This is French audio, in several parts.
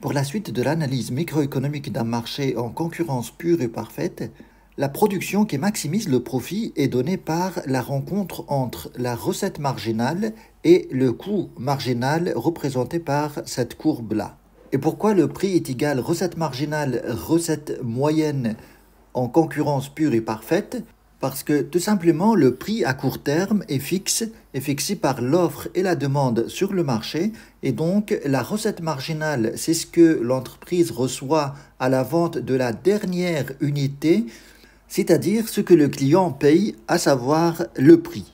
Pour la suite de l'analyse microéconomique d'un marché en concurrence pure et parfaite, la production qui maximise le profit est donnée par la rencontre entre la recette marginale et le coût marginal représenté par cette courbe-là. Et pourquoi le prix est égal recette marginale, recette moyenne en concurrence pure et parfaite parce que tout simplement, le prix à court terme est fixe, est fixé par l'offre et la demande sur le marché, et donc la recette marginale, c'est ce que l'entreprise reçoit à la vente de la dernière unité, c'est-à-dire ce que le client paye, à savoir le prix.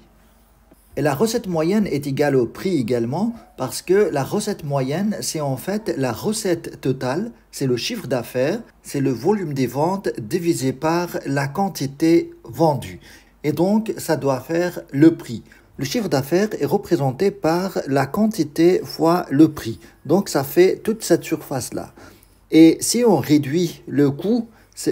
Et la recette moyenne est égale au prix également parce que la recette moyenne, c'est en fait la recette totale, c'est le chiffre d'affaires, c'est le volume des ventes divisé par la quantité vendue. Et donc, ça doit faire le prix. Le chiffre d'affaires est représenté par la quantité fois le prix. Donc, ça fait toute cette surface-là. Et si on réduit le coût,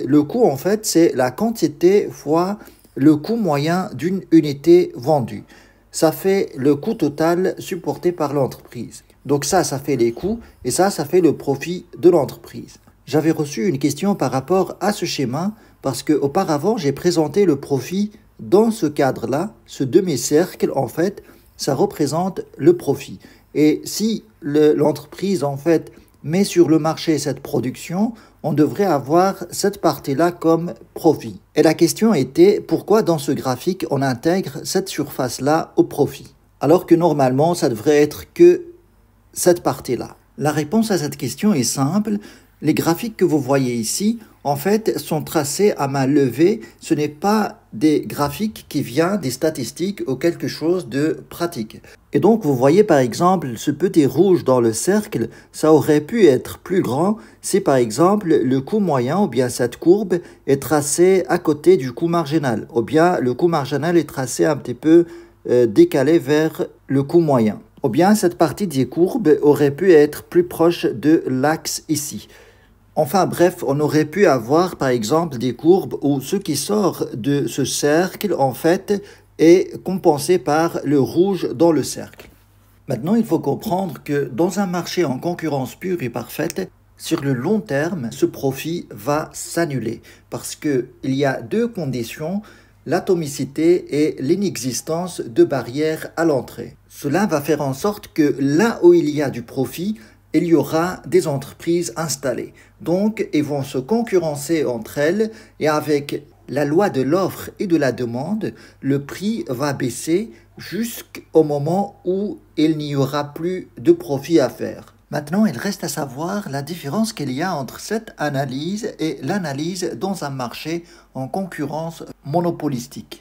le coût, en fait, c'est la quantité fois le coût moyen d'une unité vendue ça fait le coût total supporté par l'entreprise. Donc ça, ça fait les coûts et ça, ça fait le profit de l'entreprise. J'avais reçu une question par rapport à ce schéma parce que auparavant j'ai présenté le profit dans ce cadre-là, ce demi-cercle en fait, ça représente le profit. Et si l'entreprise en fait mais sur le marché cette production, on devrait avoir cette partie-là comme profit. Et la question était pourquoi dans ce graphique on intègre cette surface-là au profit, alors que normalement ça devrait être que cette partie-là. La réponse à cette question est simple, les graphiques que vous voyez ici, en fait, sont tracés à main levée. Ce n'est pas des graphiques qui viennent des statistiques ou quelque chose de pratique. Et donc, vous voyez par exemple ce petit rouge dans le cercle, ça aurait pu être plus grand si par exemple le coût moyen ou bien cette courbe est tracée à côté du coût marginal ou bien le coût marginal est tracé un petit peu euh, décalé vers le coût moyen. Ou bien cette partie des courbes aurait pu être plus proche de l'axe ici. Enfin bref, on aurait pu avoir par exemple des courbes où ce qui sort de ce cercle en fait est compensé par le rouge dans le cercle. Maintenant, il faut comprendre que dans un marché en concurrence pure et parfaite, sur le long terme, ce profit va s'annuler parce qu'il y a deux conditions, l'atomicité et l'inexistence de barrières à l'entrée. Cela va faire en sorte que là où il y a du profit, il y aura des entreprises installées. Donc, elles vont se concurrencer entre elles et avec la loi de l'offre et de la demande, le prix va baisser jusqu'au moment où il n'y aura plus de profit à faire. Maintenant, il reste à savoir la différence qu'il y a entre cette analyse et l'analyse dans un marché en concurrence monopolistique.